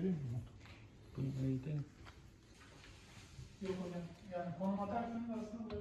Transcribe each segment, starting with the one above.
vereyim mi? Bunu da Yok hocam. Yani konum atarsınız aslında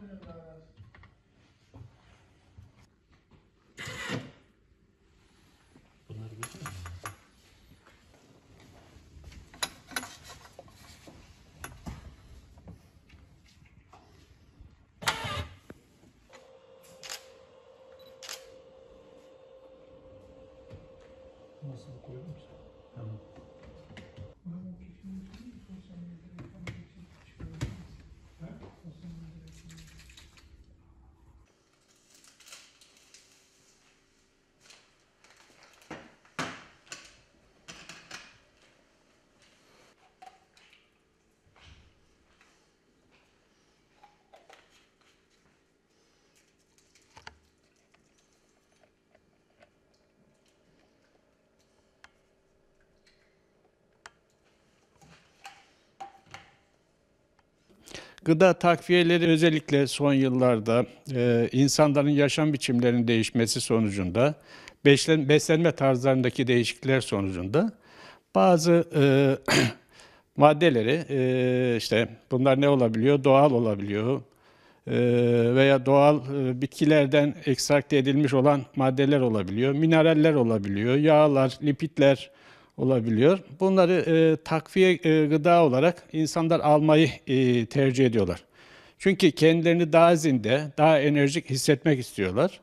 Gıda takviyeleri özellikle son yıllarda e, insanların yaşam biçimlerinin değişmesi sonucunda, beslen, beslenme tarzlarındaki değişiklikler sonucunda bazı e, maddeleri e, işte bunlar ne olabiliyor? Doğal olabiliyor e, veya doğal e, bitkilerden ekstrakte edilmiş olan maddeler olabiliyor, mineraller olabiliyor, yağlar, lipitler olabiliyor. Bunları e, takviye e, gıda olarak insanlar almayı e, tercih ediyorlar. Çünkü kendilerini daha zinde, daha enerjik hissetmek istiyorlar.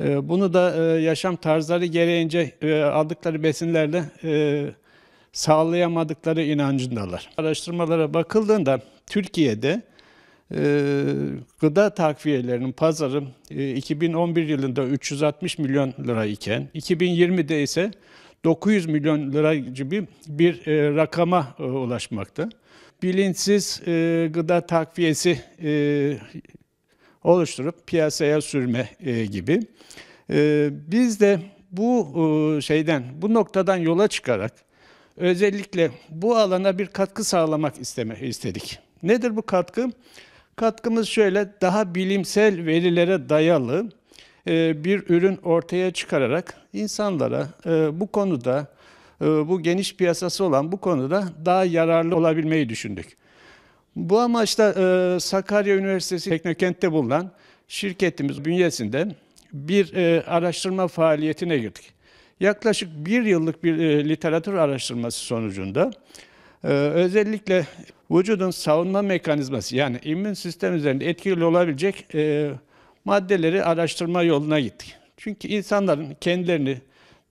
E, bunu da e, yaşam tarzları gereğince e, aldıkları besinlerle e, sağlayamadıkları inancındalar. Araştırmalara bakıldığında Türkiye'de e, gıda takviyelerinin pazarı e, 2011 yılında 360 milyon lira iken 2020'de ise 900 milyon lira gibi bir e, rakama e, ulaşmakta. Bilinçsiz e, gıda takviyesi e, oluşturup piyasaya sürme e, gibi. E, biz de bu e, şeyden, bu noktadan yola çıkarak özellikle bu alana bir katkı sağlamak isteme, istedik. Nedir bu katkı? Katkımız şöyle, daha bilimsel verilere dayalı, e, bir ürün ortaya çıkararak insanlara e, bu konuda, e, bu geniş piyasası olan bu konuda daha yararlı olabilmeyi düşündük. Bu amaçla Sakarya Üniversitesi Teknokent'te bulunan şirketimiz bünyesinde bir araştırma faaliyetine girdik. Yaklaşık bir yıllık bir literatür araştırması sonucunda özellikle vücudun savunma mekanizması yani immün sistem üzerinde etkili olabilecek maddeleri araştırma yoluna gittik. Çünkü insanların kendilerini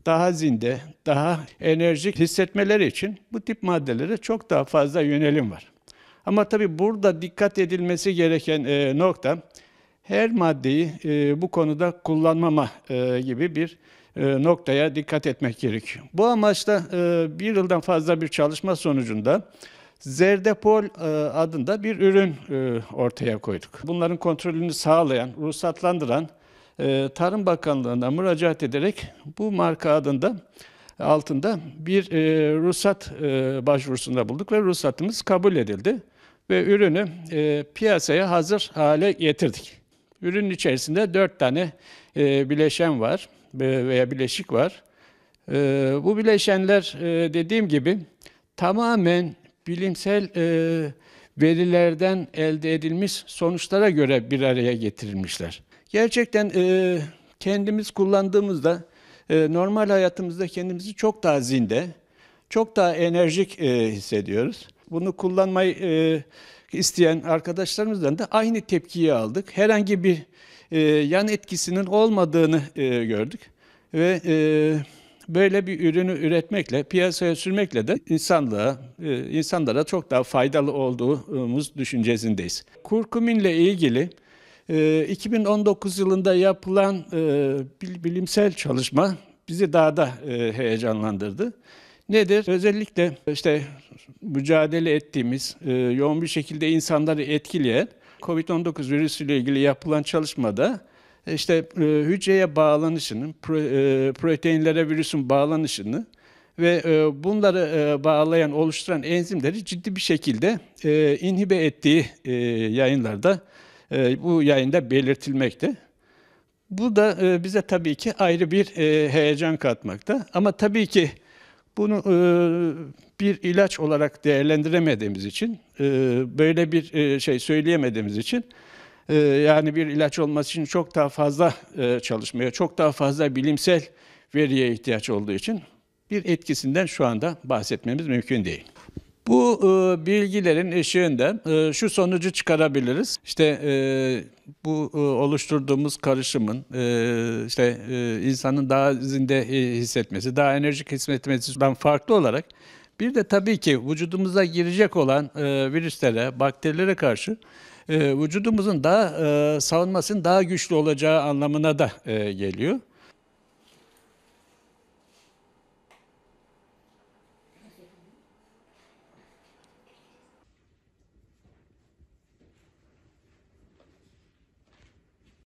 daha zinde, daha enerjik hissetmeleri için bu tip maddelere çok daha fazla yönelim var. Ama tabii burada dikkat edilmesi gereken e, nokta her maddeyi e, bu konuda kullanmama e, gibi bir e, noktaya dikkat etmek gerekiyor. Bu amaçla e, bir yıldan fazla bir çalışma sonucunda Zerdepol e, adında bir ürün e, ortaya koyduk. Bunların kontrolünü sağlayan, ruhsatlandıran e, Tarım Bakanlığı'na müracaat ederek bu marka adında altında bir ruhsat başvurusunda bulduk ve ruhsatımız kabul edildi ve ürünü piyasaya hazır hale getirdik. Ürünün içerisinde dört tane bileşen var veya bileşik var. bu bileşenler dediğim gibi tamamen bilimsel e, verilerden elde edilmiş sonuçlara göre bir araya getirilmişler. Gerçekten e, kendimiz kullandığımızda e, normal hayatımızda kendimizi çok daha zinde, çok daha enerjik e, hissediyoruz. Bunu kullanmayı e, isteyen arkadaşlarımızdan da aynı tepkiyi aldık. Herhangi bir e, yan etkisinin olmadığını e, gördük ve e, Böyle bir ürünü üretmekle, piyasaya sürmekle de insanlığa, e, insanlara çok daha faydalı olduğumuz düşüncesindeyiz. Kurkuminle ilgili 2019 e, yılında yapılan e, bilimsel çalışma bizi daha da heyecanlandırdı. Nedir? Özellikle işte mücadele ettiğimiz, yoğun bir şekilde insanları etkileyen COVID-19 virüsüyle ilgili yapılan çalışmada işte e, hücreye bağlanışını, e, proteinlere virüsün bağlanışını ve e, bunları bağlayan, oluşturan enzimleri ciddi bir şekilde inhibe ettiği yayınlarda bu yayında belirtilmekte. Bu da bize tabii ki ayrı bir heyecan katmakta. Ama tabii ki bunu bir ilaç olarak değerlendiremediğimiz için, böyle bir şey söyleyemediğimiz için ee, yani bir ilaç olması için çok daha fazla e, çalışmaya, çok daha fazla bilimsel veriye ihtiyaç olduğu için bir etkisinden şu anda bahsetmemiz mümkün değil. Bu e, bilgilerin ışığında e, şu sonucu çıkarabiliriz. İşte e, bu e, oluşturduğumuz karışımın e, işte e, insanın daha zinde e, hissetmesi, daha enerjik hissetmesinden farklı olarak bir de tabii ki vücudumuza girecek olan e, virüslere, bakterilere karşı vücudumuzun daha savunmasının daha güçlü olacağı anlamına da geliyor.